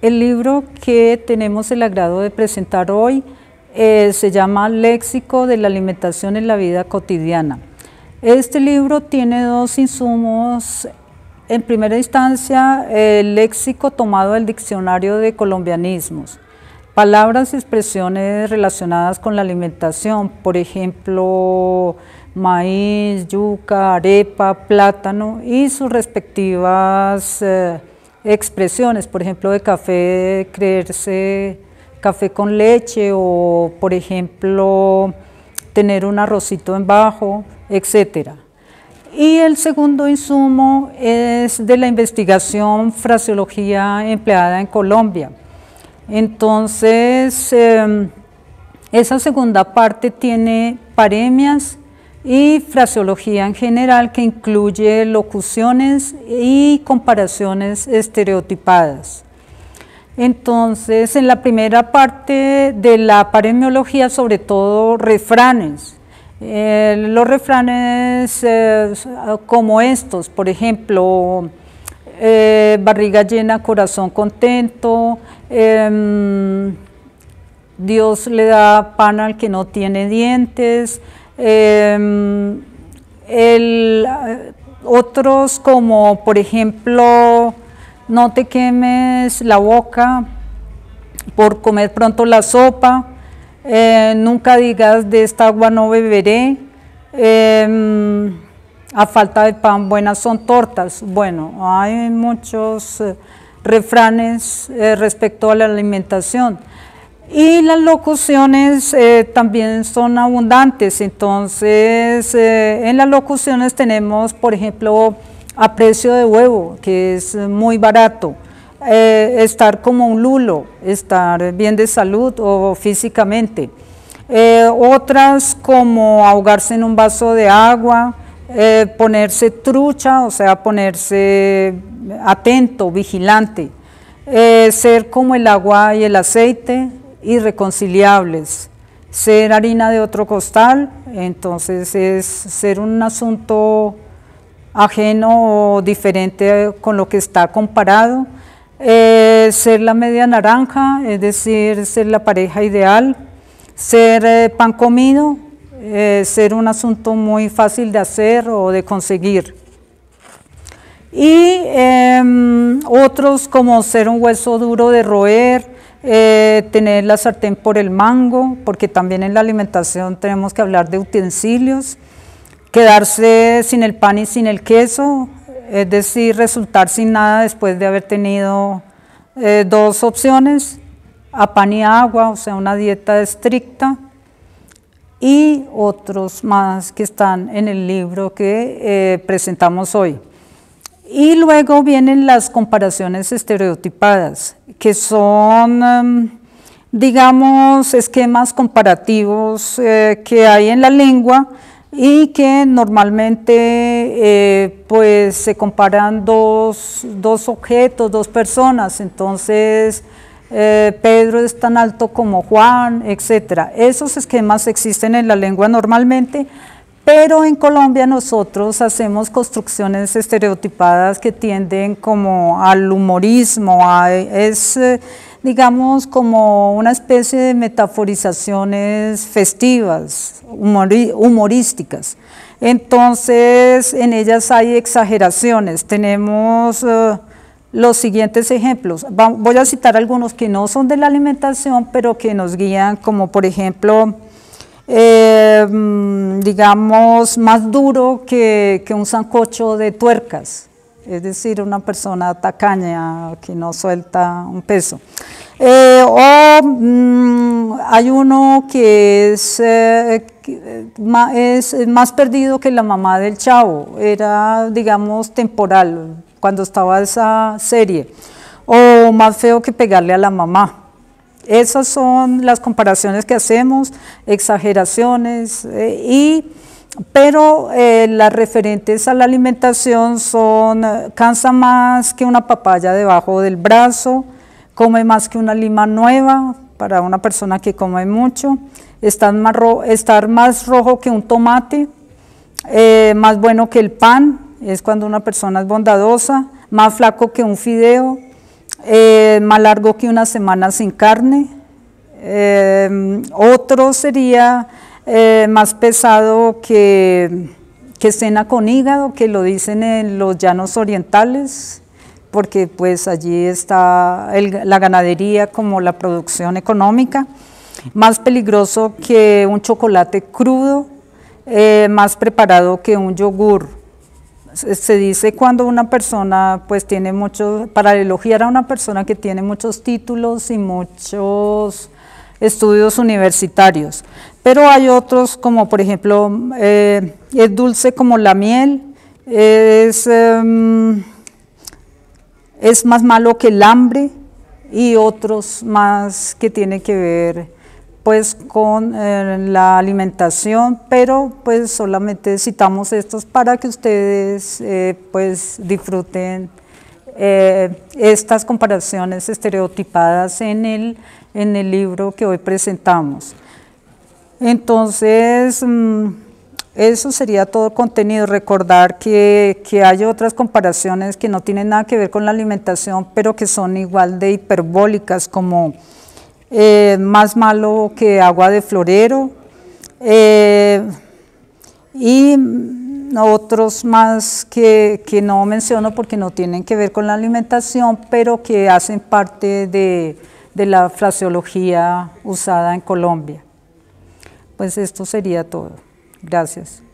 El libro que tenemos el agrado de presentar hoy eh, se llama Léxico de la alimentación en la vida cotidiana. Este libro tiene dos insumos. En primera instancia, el léxico tomado del diccionario de colombianismos. Palabras y expresiones relacionadas con la alimentación, por ejemplo, maíz, yuca, arepa, plátano y sus respectivas eh, expresiones, por ejemplo, de café, creerse café con leche o, por ejemplo, tener un arrocito en bajo, etc. Y el segundo insumo es de la investigación fraseología empleada en Colombia. Entonces, em, esa segunda parte tiene paremias, y fraseología en general que incluye locuciones y comparaciones estereotipadas. Entonces, en la primera parte de la paremiología, sobre todo refranes. Eh, los refranes eh, como estos, por ejemplo, eh, barriga llena, corazón contento, em, Dios le da pan al que no tiene dientes, Em, otros como por ejemplo, no te quemes la boca por comer pronto la sopa, eh, nunca digas de esta agua no beberé, em, a falta de pan buenas son tortas. Bueno, hay muchos eh, refranes eh, respecto a la alimentación. Y las locuciones eh, también son abundantes, entonces eh, en las locuciones tenemos, por ejemplo, a precio de huevo, que es muy barato, eh, estar como un lulo, estar bien de salud o físicamente. otras como ahogarse en un vaso de agua, ponerse trucha, o sea, ponerse atento, vigilante. ser como el agua y el aceite, irreconciliables. Ser harina de otro costal, entonces es ser un asunto ajeno o diferente con lo que está comparado. Eh, ser la media naranja, es decir, ser la pareja ideal. Ser eh, pan comido, eh, ser un asunto muy fácil de hacer o de conseguir. Y em, otros como ser un hueso duro de roer, eh, tener la sartén por el mango, porque también en la alimentación tenemos que hablar de utensilios, quedarse sin el pan y sin el queso, es decir, resultar sin nada después de haber tenido eh, dos opciones, a pan y agua, o sea, una dieta estricta, y otros más que están en el libro que eh, presentamos hoy. Y luego vienen las comparaciones estereotipadas, que son, em, digamos, esquemas comparativos eh, que hay en la lengua y que normalmente eh, pues se comparan dos, objetos, dos personas, entonces eh, Pedro es tan alto como Juan, etc. Esos esquemas existen en la lengua normalmente, pero en Colombia nosotros hacemos construcciones estereotipadas que tienden como al humorismo, es eh, digamos como una especie de metaforizaciones festivas, humorísticas. Entonces en ellas hay exageraciones, tenemos... Eh, los siguientes ejemplos. voy a citar algunos que no son de la alimentación, pero que nos guían, como por ejemplo eh, digamos, más duro que, un sancocho de tuercas, es decir, una persona tacaña que no suelta un peso. Eh, o mm, hay uno que es, eh, es más perdido que la mamá del chavo, era, digamos, temporal, cuando estaba esa serie, o más feo que pegarle a la mamá. Esas son las comparaciones que hacemos, exageraciones, eh, y, pero eh, las referentes a la alimentación son eh, cansa más que una papaya debajo del brazo, come más que una lima nueva para una persona que come mucho, estar más, rojo que un tomate, más bueno que el pan, es cuando una persona es bondadosa, más flaco que un fideo, eh, más largo que una semana sin carne. Eh, otro sería eh, más pesado que, cena con hígado, que lo dicen en los llanos orientales, porque pues allí está la ganadería como la producción económica. Más peligroso que un chocolate crudo, más preparado que un yogur se dice cuando una persona pues tiene mucho, para elogiar a una persona que tiene muchos títulos y muchos estudios universitarios, pero hay otros como por ejemplo, eh, es dulce como la miel, es, em, es más malo que el hambre y otros más que tiene que ver pues con eh, la alimentación, pero pues solamente citamos estos para que ustedes eh, pues disfruten eh, estas comparaciones estereotipadas en el, en el libro que hoy presentamos. Entonces, mm, eso sería todo contenido, recordar que, que, hay otras comparaciones que no tienen nada que ver con la alimentación, pero que son igual de hiperbólicas, como eh, más malo que agua de florero, eh, y otros más que, no menciono porque no tienen que ver con la alimentación, pero que hacen parte de, de la fraseología usada en Colombia. Pues esto sería todo. Gracias.